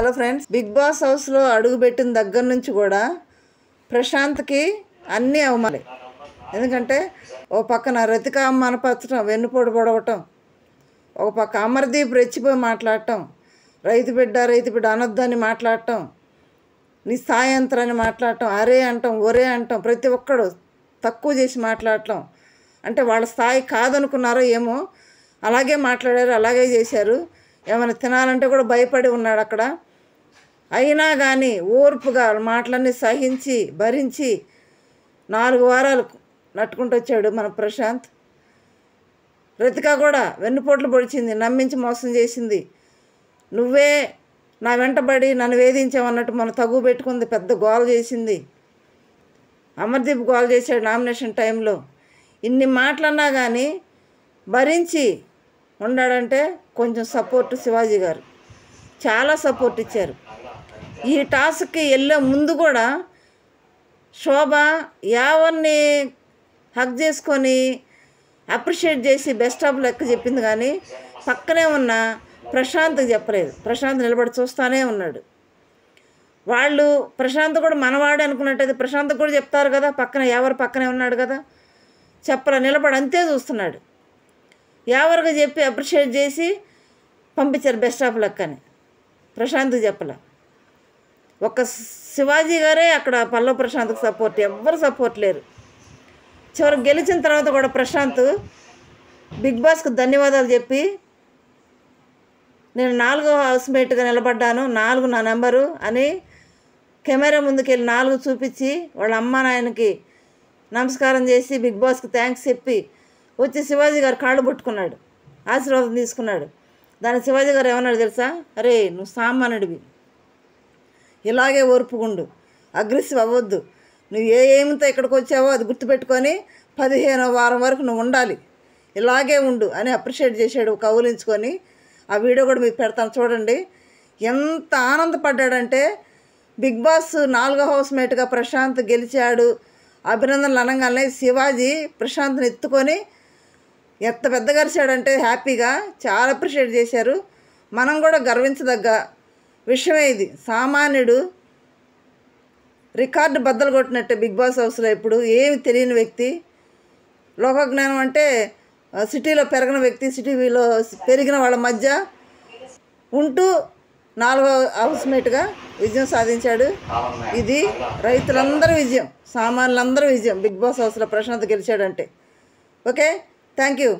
hello friends big boss హౌస్లో అడుగుపెట్టిన దగ్గర నుంచి కూడా ప్రశాంత్కి అన్నీ అవమాలి ఎందుకంటే ఓ పక్కన రతిక మనపరచడం వెన్నుపోటు పొడవటం ఒక పక్క అమర్దీప్ రెచ్చిపోయి మాట్లాడటం రైతు బిడ్డ రైతు బిడ్డ అనొద్దని మాట్లాడటం నీ సాయంత్రాన్ని మాట్లాడటం అరే అంటాం ఒరే అంటాం ప్రతి ఒక్కడు తక్కువ చేసి మాట్లాడటం అంటే వాళ్ళ స్థాయి కాదనుకున్నారో ఏమో అలాగే మాట్లాడారు అలాగే చేశారు ఏమైనా తినాలంటే కూడా భయపడి ఉన్నాడు అక్కడ అయినా కానీ ఓర్పుగా మాటలన్నీ సహించి భరించి నాలుగు వారాలు నట్టుకుంటూ వచ్చాడు మన ప్రశాంత్ రతిక కూడా వెన్నుపోట్లు పొడిచింది నమ్మించి మోసం చేసింది నువ్వే నా వెంటబడి నన్ను వేధించామన్నట్టు మన తగు పెట్టుకుంది పెద్ద గోల చేసింది అమర్దీప్ గోల చేశాడు నామినేషన్ టైంలో ఇన్ని మాటలన్నా కానీ భరించి ఉన్నాడంటే కొంచెం సపోర్ట్ శివాజీ గారు చాలా సపోర్ట్ ఇచ్చారు ఈ టాస్క్కి వెళ్ళే ముందు కూడా శోభ యావర్ని హక్ చేసుకొని అప్రిషియేట్ చేసి బెస్ట్ ఆఫ్ లెక్క చెప్పింది కానీ పక్కనే ఉన్న ప్రశాంత్కి చెప్పలేదు ప్రశాంత్ నిలబడి చూస్తానే ఉన్నాడు వాళ్ళు ప్రశాంత్ కూడా మనవాడే అనుకున్నట్టయితే ప్రశాంత్ కూడా చెప్తారు కదా పక్కన ఎవరు పక్కనే ఉన్నాడు కదా చెప్పల నిలబడి అంతే చూస్తున్నాడు ఎవరికి చెప్పి అప్రిషియేట్ చేసి పంపించారు బెస్ట్ ఆఫ్ లక్ అని ప్రశాంత్కి చెప్పలే ఒక శివాజీ గారే అక్కడ పల్లవ ప్రశాంత్కి సపోర్ట్ ఎవ్వరు సపోర్ట్ లేరు చివరికి గెలిచిన తర్వాత కూడా ప్రశాంత్ బిగ్ బాస్కి ధన్యవాదాలు చెప్పి నేను నాలుగో హౌస్మేట్గా నిలబడ్డాను నాలుగు నా నెంబరు అని కెమెరా ముందుకెళ్ళి నాలుగు చూపించి వాళ్ళ అమ్మ నాయనకి నమస్కారం చేసి బిగ్ బాస్కి థ్యాంక్స్ చెప్పి వచ్చి శివాజీ గారు కాళ్ళు పుట్టుకున్నాడు ఆశీర్వాదం తీసుకున్నాడు దాని శివాజీ గారు ఏమన్నాడు తెలుసా అరే నువ్వు సామానుడివి ఇలాగే ఓర్పుకుండు అగ్రెసివ్ అవ్వద్దు నువ్వు ఏ ఏమితో ఇక్కడికి వచ్చావో అది గుర్తుపెట్టుకొని పదిహేనో వారం వరకు నువ్వు ఉండాలి ఇలాగే ఉండు అని అప్రిషియేట్ చేశాడు కౌలించుకొని ఆ వీడియో కూడా మీకు పెడతాను చూడండి ఎంత ఆనందపడ్డాడంటే బిగ్ బాస్ నాలుగో హౌస్ మేట్గా ప్రశాంత్ గెలిచాడు అభినందనలు అనగానే శివాజీ ప్రశాంత్ని ఎత్తుకొని ఎంత పెద్దగరిచాడంటే హ్యాపీగా చాలా అప్రిషియేట్ చేశారు మనం కూడా గర్వించదగ్గ విషయమే ఇది సామాన్యుడు రికార్డు బద్దలు కొట్టినట్టే బిగ్ బాస్ హౌస్లో ఇప్పుడు ఏమి తెలియని వ్యక్తి లోకజ్ఞానం అంటే సిటీలో పెరగిన వ్యక్తి సిటీలో పెరిగిన వాళ్ళ మధ్య ఉంటూ నాలుగో హౌస్మేట్గా విజయం సాధించాడు ఇది రైతులందరూ విజయం సామాన్యులందరూ విజయం బిగ్ బాస్ హౌస్లో ప్రశాంత్ గెలిచాడంటే ఓకే థ్యాంక్ యూ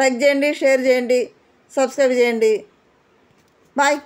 లైక్ చేయండి షేర్ చేయండి సబ్స్క్రైబ్ చేయండి బాయ్